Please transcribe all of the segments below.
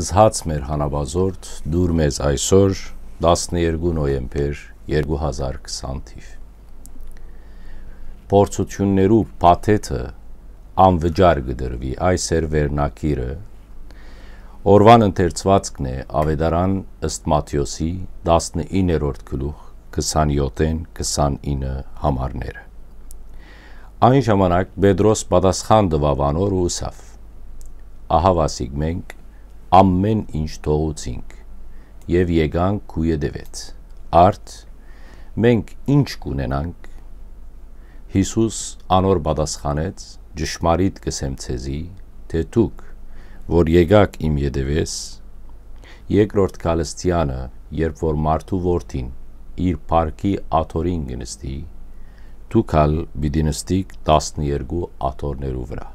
զհաց մեր հանավազորդ, դուր մեզ այսօր 12 նոյեմբեր 2020 թիվ։ Փորձություններու փաթեթը անվճար գդրվի այս էր վերնակիրը։ Օրվան ընթերցվածքն է Ավետարան ըստ Մատթեոսի 19-րդ գլուխ 27-ն 29 համարները։ Այն ժամանակ Պետրոս պատասխան տվավ անոր ու ուսավ։ Ահա վասիկ մենք ամեն ինչ թողուցինք եւ եկանք քույեդևեց արդ մենք ինչ կունենանք Հիսուս անոր պատասխանեց ճշմարիտ կսեմ ցեզի թե դուք որ եկաք իմ յետևես երկրորդ քալստիանը երբ որ մարդու որդին իր парքի աթորին գնստի դուք ալ բիդինստիկ 12 աթորներու վրա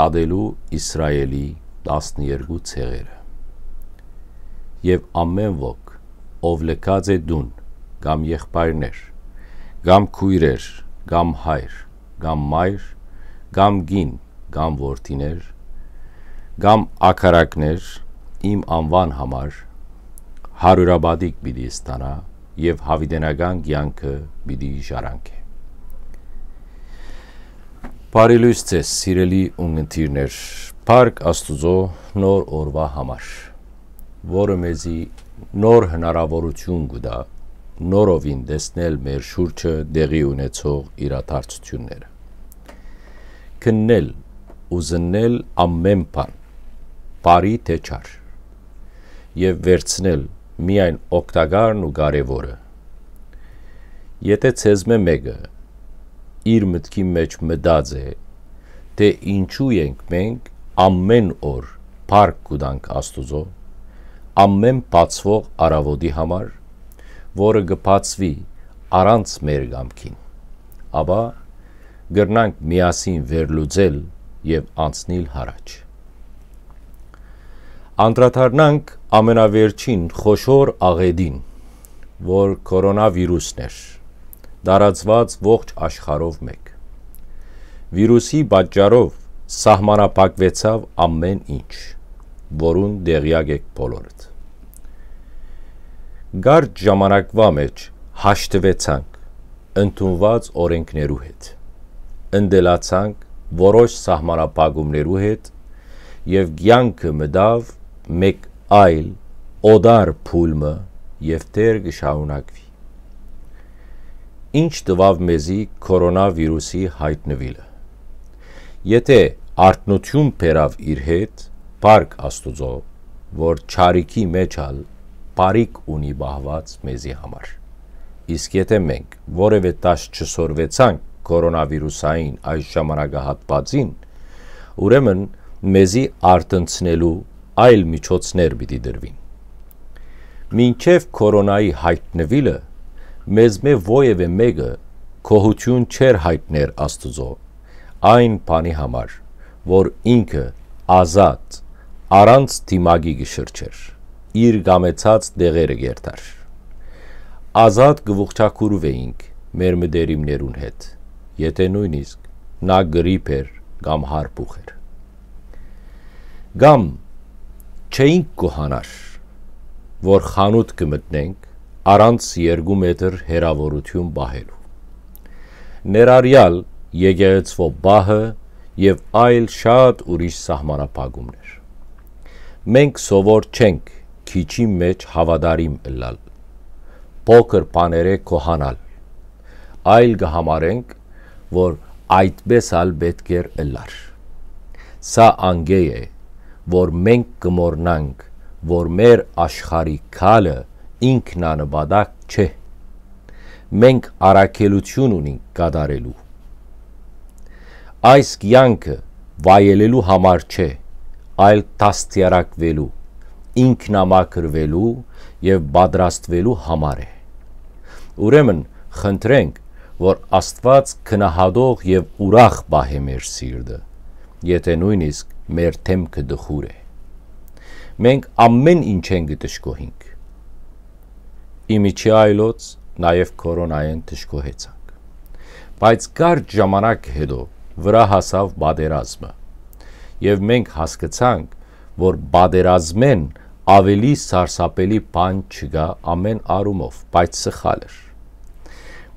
տադելու իսրայելի 12 ցեղերը։ Եվ ամեն ոք, ով լքած է դուն, կամ եղբայրներ, կամ քույրեր, կամ հայր, կամ մայր, կամ գին, կամ որդիներ, կամ ակարակներ իմ անվան համար հարյուրաբադիկ պիտի ստանա եւ հավիտենական կյանքը պիտի ժարանք Բարի լույս ձեզ, սիրելի ունգընտիրներ, Փառք Աստուծո նոր օրվա համար, որը մեզի նոր հնարավորություն կտա նորովին տեսնել մեր շուրջը դեղի ունեցող իրադարձությունները։ Քննել ու զննել ամեն բան, բարի թե չար, եւ վերցնել միայն օգտակարն ու կարևորը։ Եթե ցեզ մեկը մե իր մտքի մեջ մտած է, թե ինչու ենք մենք ամեն օր փառք կուտանք Աստուծո, ամեն բացվող արավոտի համար, որը գբացվի առանց մեր գամքին։ Աբա գրնանք միասին վերլուծել եւ անցնել հարաճ։ Անդրադառնանք ամենավերջին խոշոր աղեդին, որ կորոնավիրուսն էր տարածված ողջ աշխարհով մեկ։ Վիրուսի պատճառով սահմանապակվեցավ ամեն ինչ, որուն դեղյակ եք բոլորդ։ Գարդ ժամանակվա մեջ հաշտվեցանք ընդունված օրենքներու հետ։ Ընդելացանք որոշ սահմանապակումներու հետ եւ ցանկը մտավ մեկ այլ օդար փուլը եւ դեր գշառունակվի ինչ տվավ մեզի կորոնավիրուսի հայտնվիլը։ Եթե արտնություն բերավ իր հետ, բարք Աստուծո, որ ճարիքի մեջալ բարիք ունի բահված մեզի համար։ Իսկ եթե մենք որևէ տաշ չսորվեցանք կորոնավիրուսային այս ժամանակահատվածին, ուրեմն մեզի արտնցնելու այլ միջոցներ պիտի դրվին։ Մինչև կորոնայի հայտնվիլը մեզ մե ովևէ մեկը քոհություն չեր հայտներ Աստծո այն բանի համար, որ ինքը ազատ առանց դիմագի գշրջեր, իր գամեցած դեղերը գերտար։ Ազատ գողջակուրվեինք մեր մդերիմներուն հետ, եթե նույնիսկ նա գրիփ էր կամ հարբուխ էր։ Կամ չէինք կոհանար, որ խանութ կմտնենք առանց 2 մետր հեռավորություն բահելու։ Ներարյալ եկեղեցվո բահը եւ այլ շատ ուրիշ սահմանապահումներ։ Մենք սովոր չենք քիչի մեջ հավադարիմ ըլլալ։ Փոքր բաները կոհանալ։ Այլ կհամարենք, որ այդպես ալ պետք էր ըլլար։ Սա անգեյ է, որ մենք կմորնանք, որ մեր աշխարհի քալը ինքնանպատակ չէ։ Մենք առաքելություն ունենք կատարելու։ Այս կյանքը վայելելու համար չէ, այլ դաստիարակվելու, ինքնամաքրվելու եւ պատրաստվելու համար է։ Ուրեմն խնդրենք, որ Աստված քնահadող եւ ուրախ բահե մեր սիրտը, եթե նույնիսկ մեր թեմքը դխուր է։ Մենք ամեն ինչ ենք դժգոհինք ի միջի այլոց նաև կորոնային դժգոհեցանք։ Բայց կարճ ժամանակ հետո վրա հասավ բادرազմը։ Եվ մենք հասկացանք, որ բادرազմեն ավելի սարսափելի բան չկա ամեն առումով, բայց սխալ էր։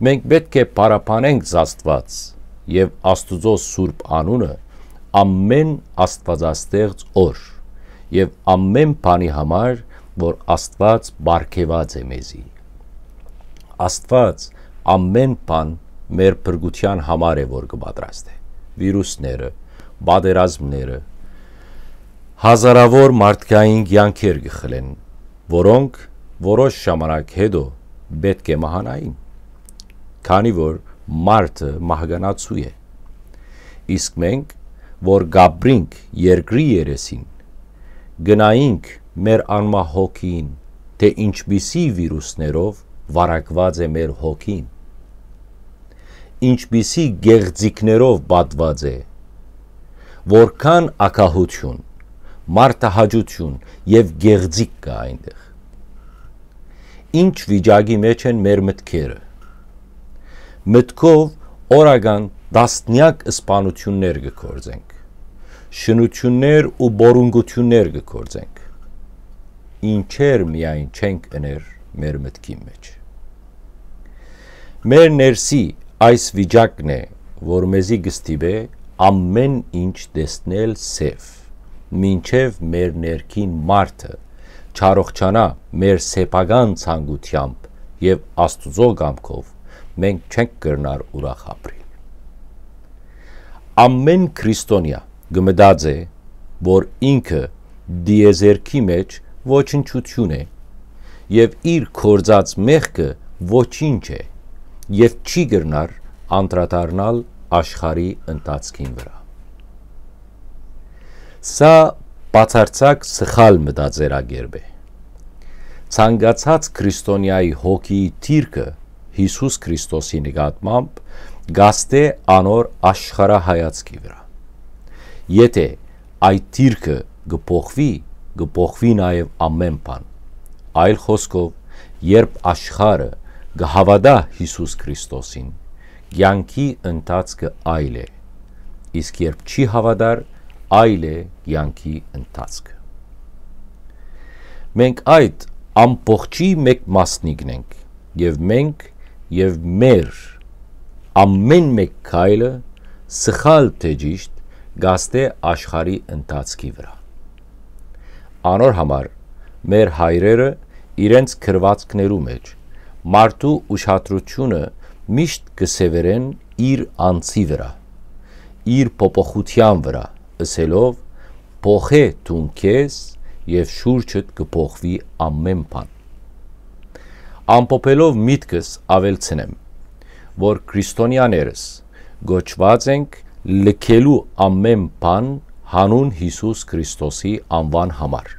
Մենք պետք է պարապանենք Աստված եւ Աստուծո Սուրբ անունը ամեն Աստվածաստեղծ օր եւ ամեն բանի համար որ Աստված բարգեված է մեզի։ Աստված ամեն բան մեր բրգության համար է որ կպատրաստե։ Վիրուսները, բادرազմները, հազարավոր մարդկային կյանքեր գխլեն, որոնք որոշ ժամանակ հետո պետք է մահանային։ Քանի որ մարդը մահկանացու է։ Իսկ մենք, որ գաբրինք երկրի երեսին, գնայինք մեր անմա հոգին, թե ինչպիսի վիրուսներով վարակված է մեր հոգին, ինչպիսի գեղձիկներով բատված է, որքան ակահություն, մարտահաճություն եւ գեղձիկ կա այնտեղ։ Ինչ վիճակի մեջ են մեր մտքերը։ Մտքով օրական դասնյակ սպանություններ գործենք։ Շնություններ ու բորունգություններ գործենք ինչեր միայն չենք ըներ մեր մտքի մեջ։ Մեր ներսի այս վիճակն է, որ մեզի գստիբե ամեն ինչ տեսնել սև, մինչև մեր ներքին մարդը չարողջանա մեր սեպական ցանկությամբ եւ աստուծո կամքով մենք չենք կրնար ուրախ ապրիլ։ Ամեն քրիստոնյա գմդաձե, որ ինքը դիեզերքի մեջ ոչնչություն է եւ իր կորցած մեղքը ոչինչ է եւ չի գրնար անդրադառնալ աշխարի ընթացքին վրա սա բացարձակ սխալ մտածերագերբ է ցանկացած քրիստոնյայի հոգիի թիրքը Հիսուս Քրիստոսի նկատմամբ գաստե անոր աշխարհայացքի վրա եթե այդ թիրքը գփոխվի գփոխվի նաև ամեն բան։ Այլ խոսքով, երբ աշխարը գհավադա Հիսուս Քրիստոսին, կյանքի ընթացքը այլ է։ Իսկ երբ չի հավատար, այլ է կյանքի ընթացքը։ Մենք այդ ամբողջի մեկ մասնիկն ենք եւ մենք եւ մեր ամեն մեկ քայլը սխալ թե ճիշտ գաստե աշխարի ընթացքի վրա։ Անոր համար մեր հայրերը իրենց քրվածքներու մեջ մարդու ուշադրությունը միշտ կսևերեն իր անձի վրա, իր փոփոխության վրա, ասելով փոխե տուն քեզ եւ շուրջդ կփոխվի ամեն բան։ Ամփոփելով միտքս ավելցնեմ, որ քրիստոնյաներս գոչված ենք լքելու ամեն բան հանուն Հիսուս Քրիստոսի անվան համար,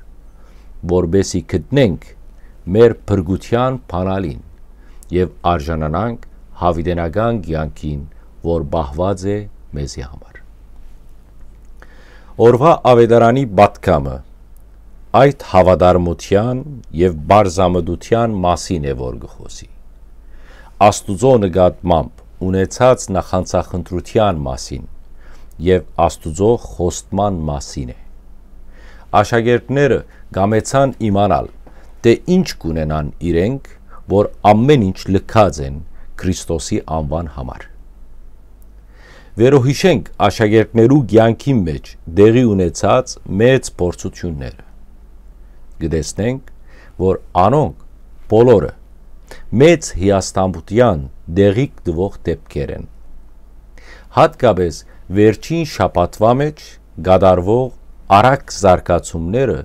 որբեսի գտնենք մեր փրկության փանալին եւ արժանանանք հավիտենական կյանքին, որ բահված է մեզի համար։ Օրվա ավետարանի պատկամը այդ հավատարմության եւ բարձամդության մասին է որ գխոսի։ Աստուծո նկատմամբ ունեցած նախանցախնդրության մասին եւ Աստուծո խոստման մասին է։ Աշակերտները գամեցան իմանալ, թե ինչ կունենան իրենք, որ ամեն ինչ լքած են Քրիստոսի անվան համար։ Վերոհիշենք աշակերտներու ցանկի մեջ դեղի ունեցած մեծ փորձությունները։ Գտեսնենք, որ անոնք բոլորը մեծ հիաստամբության դեղիկ դվող դեպքեր են։ Հատկապես վերջին շապատվա մեջ գադարվող առակ զարգացումները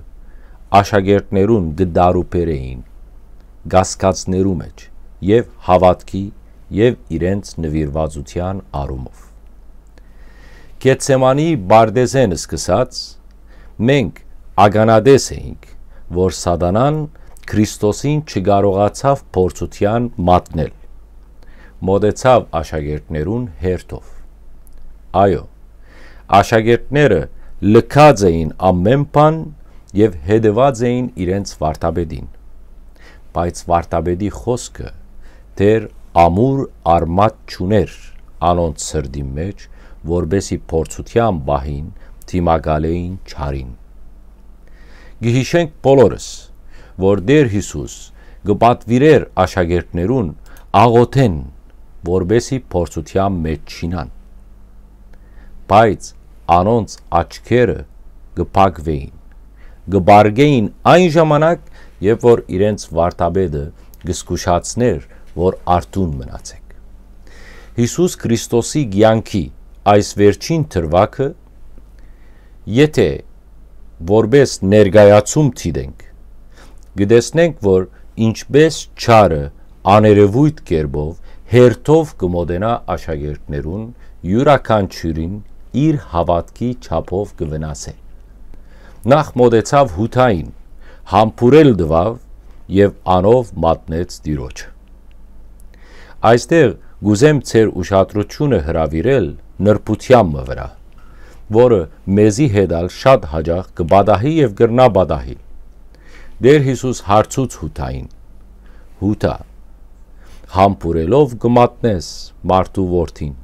աշագերտներուն գդարուպեր էին, գասկացներու մեջ և հավատքի և իրենց նվիրվածության արումով։ Կեցեմանի բարդեզեն սկսած, մենք ագանադես էինք, որ սադանան Քրիստոսին չգարողացավ փորձության մատնել։ Մոտեցավ աշակերտներուն հերթով։ Այո։ Աշակերտները լքած էին ամեն բան եւ հետեված էին իրենց վարտաբեդին։ Բայց վարտաբեդի խոսքը դեր ամուր արմատ չուներ անոնց սրդի մեջ, որբեսի փորձության բահին թիմակալեին ճարին։ Գիհիշենք բոլորս, որ Տեր Հիսուս գպատվիրեր աշակերտներուն աղոթեն, որբեսի փորձության մեջ չինան բայց անոնց աչքերը գփակվեին գբարգեին այն ժամանակ երբ որ իրենց վարդապետը գսկուշացներ որ արդուն մնացեք Հիսուս Քրիստոսի ցանկի այս վերջին թրվակը եթե որբես ներգայացում ցիդենք գտեսնենք որ ինչպես ճարը աներևույթ կերպով հերթով կմոդենա աշակերտներուն յուրաքանչյուրին իր հավատքի չափով կվնասե։ Նախ մոտեցավ հութային, համբուրել դվավ եւ անով մատնեց ծիրոջ։ Այստեղ գուզեմ ցեր ուշադրությունը հրավիրել նրբությամը վրա, որը մեզի հետալ շատ հաջող կբադահի եւ գրնա բադահի։ Դեր Հիսուս հարցուց հութային։ Հութա համբուրելով գմատնես մարդու որդին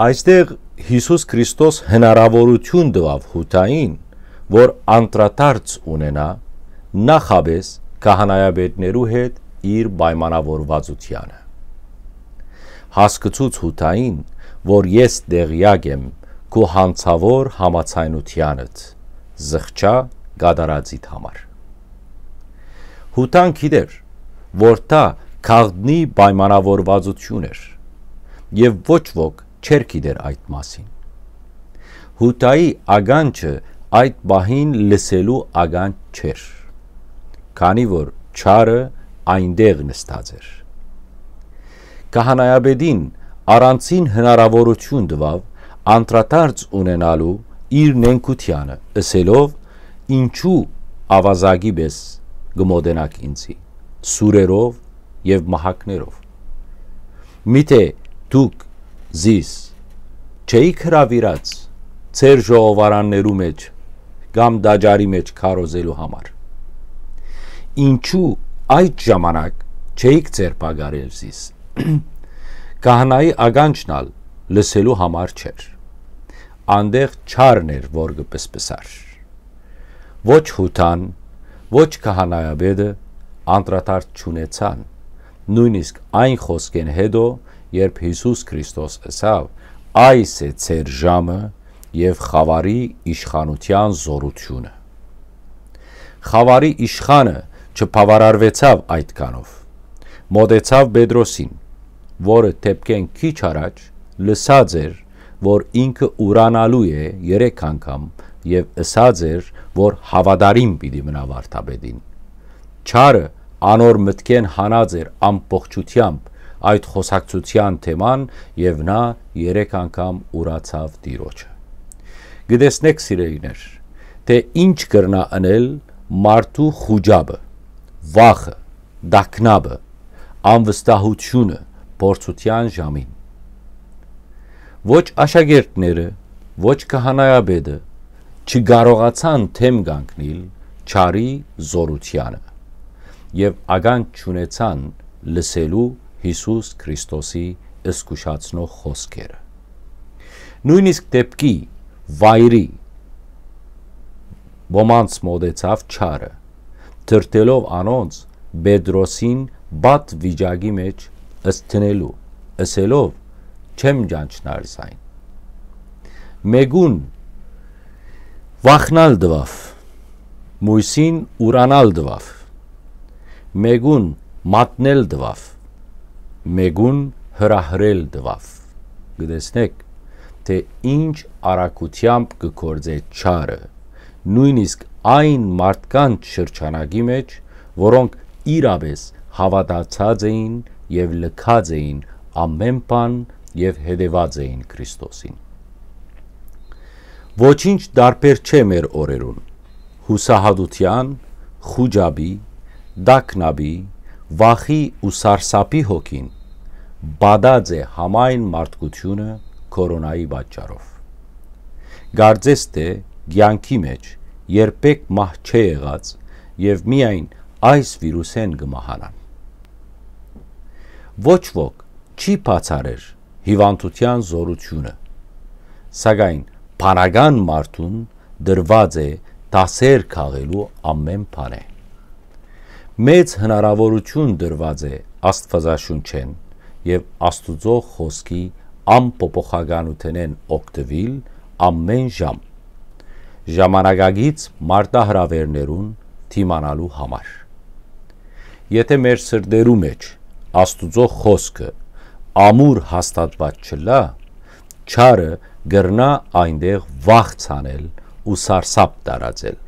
Այստեղ Հիսուս Քրիստոս հնարավորություն տվավ հութային, որ անդրադարձ ունենա նախաբես քահանայաբերներու հետ իր պայմանավորվածությանը։ Հասկացուց հութային, որ ես դեղյակ եմ քո հանցավոր համացայնությանդ զղճա գադարածիդ համար։ Հութան գիտեր, որ դա քաղդնի պայմանավորվածություն էր եւ ոչ ոք չեր գիտեր այդ մասին։ Հուտայի ագանչը այդ բահին լսելու ագանչ չէր, քանի որ ճարը այնտեղ նստած էր։ Կահանայաբեդին առանցին հնարավորություն տվավ անդրադարձ ունենալու իր նենքությանը, ասելով ինչու ավազագի բես գմոդենակ ինձի սուրերով եւ մահակներով։ Միթե դուք զիս, չեիք հրավիրած ծեր ժողովարաններու մեջ կամ դաջարի մեջ կարոզելու համար։ Ինչու այդ ժամանակ չեիք ծեր պագարել զիս։ Կահանայի ագանչնալ լսելու համար չէր։ Անդեղ չարն էր, որ գպսպսար։ Ոչ հութան, ոչ կահանայաբեդը անդրատարդ չունեցան, նույնիսկ այն խոսկեն հետո, երբ Հիսուս Քրիստոս ասավ. Այս է ցեր ժամը եւ խավարի իշխանության զորությունը։ Խավարի իշխանը չփավարարվեցավ այդ կանով։ Մոդեցավ Պետրոսին, որը թեփքեն քիչ առաջ լսած էր, որ ինքը ուրանալու է 3 անգամ եւ ասած էր, որ հավադարին պիտի մնա վարդապետին։ Չարը անոր մտքեն հանած էր ամբողջությամբ այդ խոսակցության թեման եւ նա 3 անգամ ուրացավ տիրոջը։ Գտեսնեք սիրելիներ, թե ինչ կրնա անել մարդու խուջաբը, վախը, դակնաբը, անվստահությունը փորձության ժամին։ Ոչ աշակերտները, ոչ քահանայաբեդը չկարողացան թեմ կանգնել ճարի զորությանը եւ ագանք չունեցան լսելու Հիսուս Քրիստոսի ըսկուշացնող խոսքերը։ Նույնիսկ դեպքի վայրի ոմանց մոտեցավ ճարը, թրթելով անոնց Բեդրոսին բադ վիճակի մեջ ըստ տնելու, ասելով չեմ ճանչնար զայն։ Մեգուն վախնալ դվավ, մույսին ուրանալ դվավ, մեգուն մատնել դվավ, մեգուն հրահրել դվավ։ Գտեսնեք, թե ինչ արակությամբ կգործե ճարը, նույնիսկ այն մարդկանց շրջանագի մեջ, որոնք իրապես հավատացած էին եւ լքած էին ամեն բան եւ հետեված էին Քրիստոսին։ Ոչինչ դարբեր չէ մեր օրերուն։ Հուսահատության, խուջաբի, դակնաբի, վախի ու սարսափի հոգին բադած է համայն մարդկությունը կորոնայի պատճառով։ Գարձես թե ցանկի մեջ երբեք մահ չէ եղած եւ միայն այս վիրուսեն գմահանան։ Ոչ ոք չի բացարեր հիվանդության զորությունը։ Սակայն բանական մարդուն դրված է դասեր քաղելու ամեն բանը մեծ հնարավորություն դրված է Աստվածաշունչեն եւ Աստուծո խոսքի ամփոփողականութենեն օգտվել ամեն ժամ ժամանակագից մարտահրավերներուն թիմանալու համար եթե մեր սրդերու մեջ Աստուծո խոսքը ամուր հաստատված չլա չարը գրնա այնտեղ վախ ցանել ու սարսափ տարածել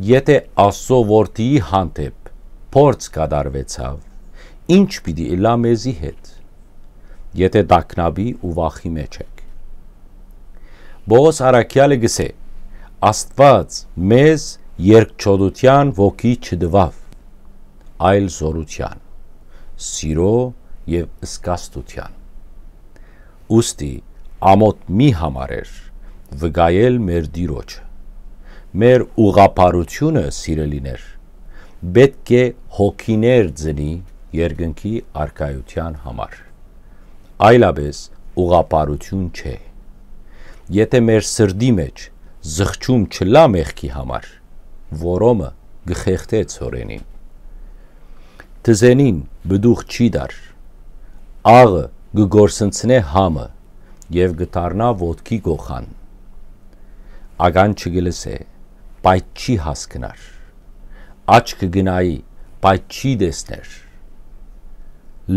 եթե Աստծո որդիի հանդեպ փորձ կդարվեցավ, ինչ պիտի լա մեզի հետ, եթե դակնաբի ու վախի մեջ եք։ Բողոս Արաքյալը գսե. Աստված մեզ երկչոդության ոգի չդվավ, այլ զորության, սիրո եւ սկաստության։ Ոստի ամոթ մի համարեր վգայել մեր դիրոջը մեր ուղափառությունը, սիրելիներ, պետք է հոգիներ ձնի երկնքի արքայության համար։ Այլապես ուղափառություն չէ։ Եթե մեր սրդի մեջ զղջում չլա մեղքի համար, որոմը գխեղտե ծորենին։ Թզենին բդուղ չի դար։ Աղը գգորսնցնե համը եւ գտարնա ոդքի գողան։ Ագան չգլսե բայց չի հասկնար։ Աչքը գնայի, բայց չի դեսներ։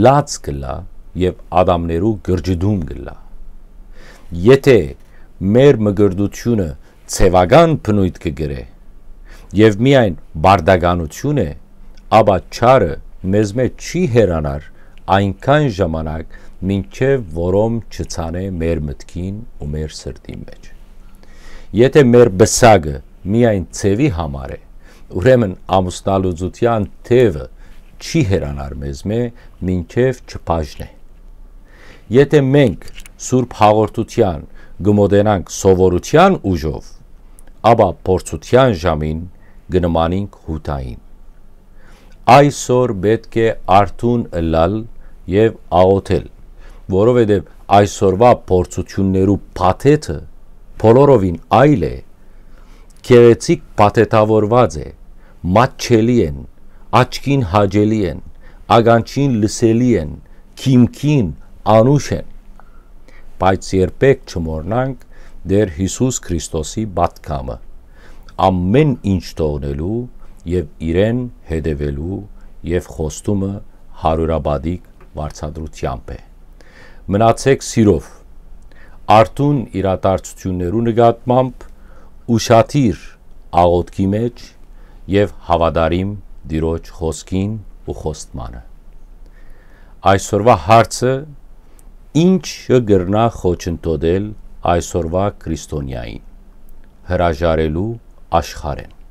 Լաց գլա եւ ադամներու գրջդում գլա։ Եթե մեր մգրդությունը ցևական փնույթ կգրե եւ միայն բարդագանություն է, ապա ճարը մեզ մեջ չի հերանար այնքան ժամանակ, մինչև որոմ չցանե մեր մտքին ու մեր սրտի մեջ։ Եթե մեր բսագը միայն ցևի համար է ուրեմն ամուսնալուծության թևը չի հերանար մեզ մե մինչև չփաժնե եթե մենք սուրբ հաղորդության գմոդենանք սովորության ուժով ապա փորձության ժամին գնմանինք հուտային այսօր պետք է արթուն լալ եւ աղոթել որովհետեւ այսօրվա փորձություններու փաթեթը բոլորովին այլ է գեղեցիկ պատետավորված է, մատչելի են, աչքին հաջելի են, ագանչին լսելի են, քիմքին անուշ են։ Բայց երբեք չմոռնանք դեր Հիսուս Քրիստոսի բատկամը։ Ամեն ինչ թողնելու եւ իրեն հետևելու եւ խոստումը հարյուրաբադիկ վարչադրությամբ է։ Մնացեք սիրով, արդուն իրատարցություններու նկատմամբ ուշադիր աղոտքի մեջ եւ հավադարիմ Տիրոջ խոսքին ու խոստմանը։ Այսօրվա հարցը ինչ գրնա խոչընդոտել այսօրվա քրիստոնյային հրաժարելու աշխարհեն։